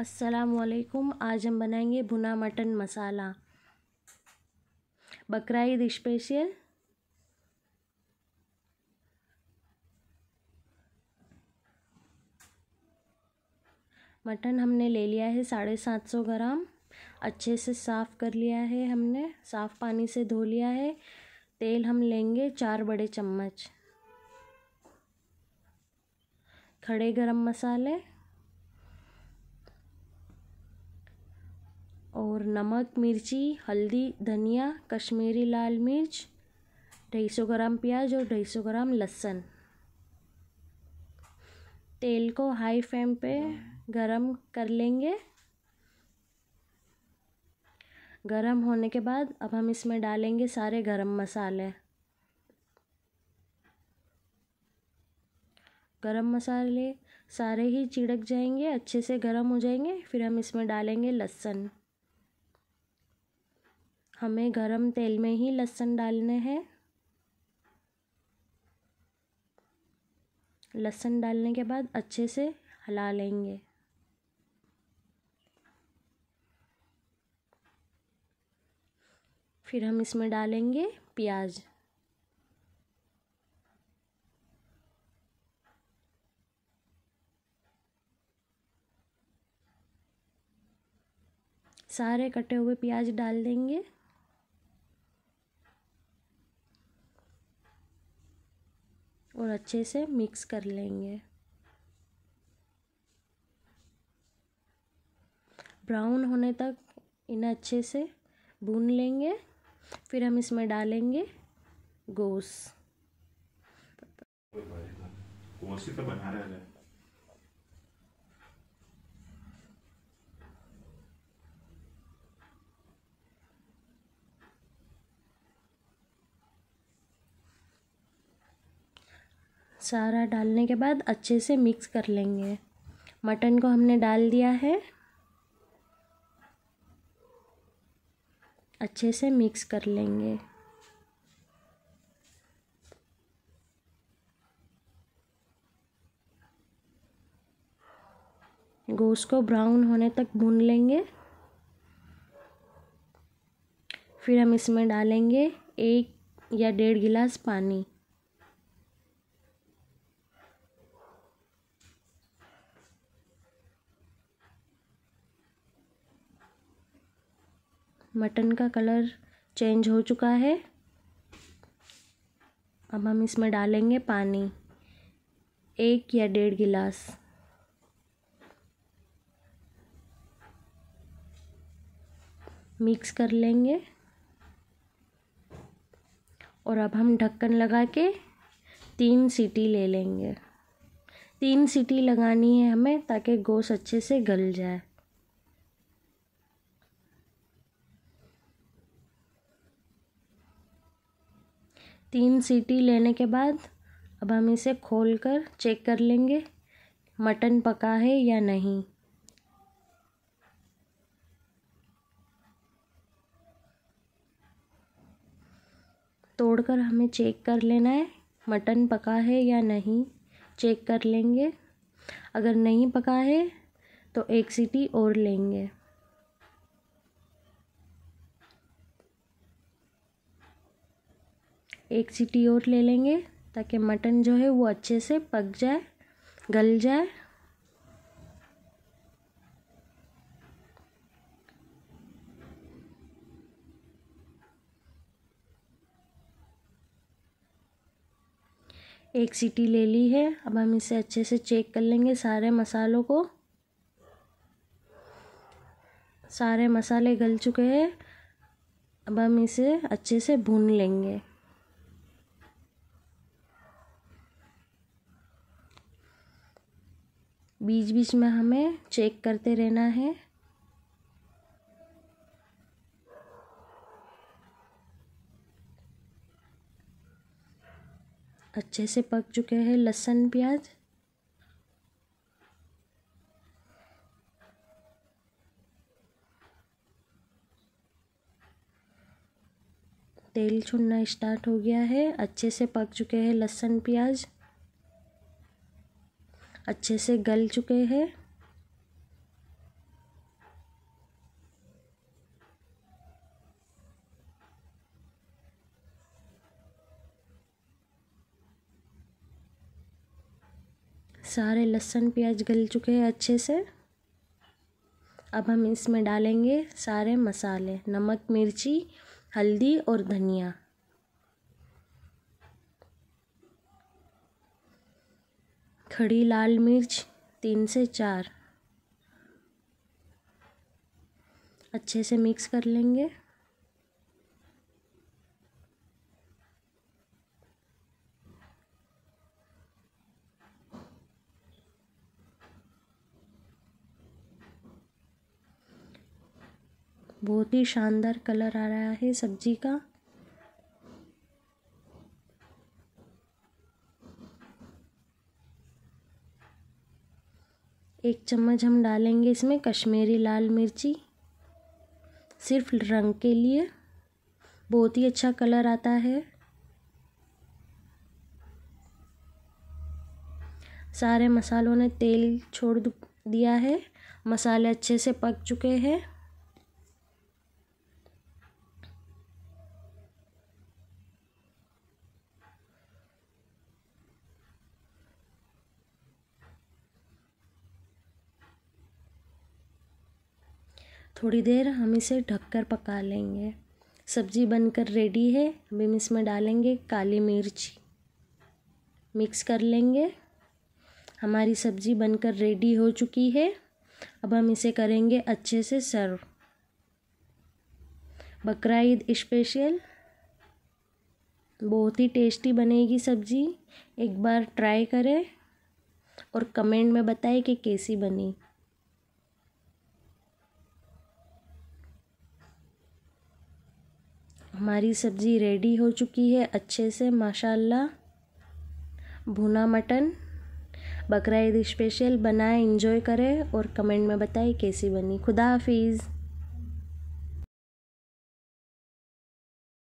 असलकुम आज हम बनाएंगे भुना मटन मसाला बकरा ईद स्पेशल मटन हमने ले लिया है साढ़े सात सौ ग्राम अच्छे से साफ़ कर लिया है हमने साफ़ पानी से धो लिया है तेल हम लेंगे चार बड़े चम्मच खड़े गरम मसाले और नमक मिर्ची हल्दी धनिया कश्मीरी लाल मिर्च ढाई सौ ग्राम प्याज और ढाई सौ ग्राम लहसुन तेल को हाई फ्लेम पे गरम कर लेंगे गरम होने के बाद अब हम इसमें डालेंगे सारे गरम मसाले गरम मसाले सारे ही चिड़क जाएंगे अच्छे से गरम हो जाएंगे फिर हम इसमें डालेंगे लहसुन हमें गरम तेल में ही लहसुन डालने हैं लहसुन डालने के बाद अच्छे से हला लेंगे फिर हम इसमें डालेंगे प्याज सारे कटे हुए प्याज डाल देंगे और अच्छे से मिक्स कर लेंगे ब्राउन होने तक इन्हें अच्छे से भून लेंगे फिर हम इसमें डालेंगे गोश्त तो बना रहे सारा डालने के बाद अच्छे से मिक्स कर लेंगे मटन को हमने डाल दिया है अच्छे से मिक्स कर लेंगे गोश्त को ब्राउन होने तक भून लेंगे फिर हम इसमें डालेंगे एक या डेढ़ गिलास पानी मटन का कलर चेंज हो चुका है अब हम इसमें डालेंगे पानी एक या डेढ़ गिलास मिक्स कर लेंगे और अब हम ढक्कन लगा के तीन सीटी ले लेंगे तीन सीटी लगानी है हमें ताकि गोश्त अच्छे से गल जाए तीन सीटी लेने के बाद अब हम इसे खोल कर चेक कर लेंगे मटन पका है या नहीं तोड़कर हमें चेक कर लेना है मटन पका है या नहीं चेक कर लेंगे अगर नहीं पका है तो एक सीटी और लेंगे एक सीटी और ले लेंगे ताकि मटन जो है वो अच्छे से पक जाए गल जाए एक सीटी ले ली है अब हम इसे अच्छे से चेक कर लेंगे सारे मसालों को सारे मसाले गल चुके हैं अब हम इसे अच्छे से भून लेंगे बीच बीच में हमें चेक करते रहना है अच्छे से पक चुके हैं लहसुन प्याज तेल छुनना स्टार्ट हो गया है अच्छे से पक चुके हैं लहसुन प्याज अच्छे से गल चुके हैं सारे लहसुन प्याज गल चुके हैं अच्छे से अब हम इसमें डालेंगे सारे मसाले नमक मिर्ची हल्दी और धनिया खड़ी लाल मिर्च तीन से चार अच्छे से मिक्स कर लेंगे बहुत ही शानदार कलर आ रहा है सब्जी का एक चम्मच हम डालेंगे इसमें कश्मीरी लाल मिर्ची सिर्फ रंग के लिए बहुत ही अच्छा कलर आता है सारे मसालों ने तेल छोड़ दिया है मसाले अच्छे से पक चुके हैं थोड़ी देर हम इसे ढककर पका लेंगे सब्ज़ी बनकर रेडी है अभी हम इसमें डालेंगे काली मिर्च मिक्स कर लेंगे हमारी सब्ज़ी बनकर रेडी हो चुकी है अब हम इसे करेंगे अच्छे से सर्व बकरा ईद स्पेशल बहुत ही टेस्टी बनेगी सब्ज़ी एक बार ट्राई करें और कमेंट में बताएं कि कैसी बनी हमारी सब्ज़ी रेडी हो चुकी है अच्छे से माशाल्लाह भुना मटन बकरा ईद स्पेशल बनाए इन्जॉय करें और कमेंट में बताएं कैसी बनी खुदा हाफिज़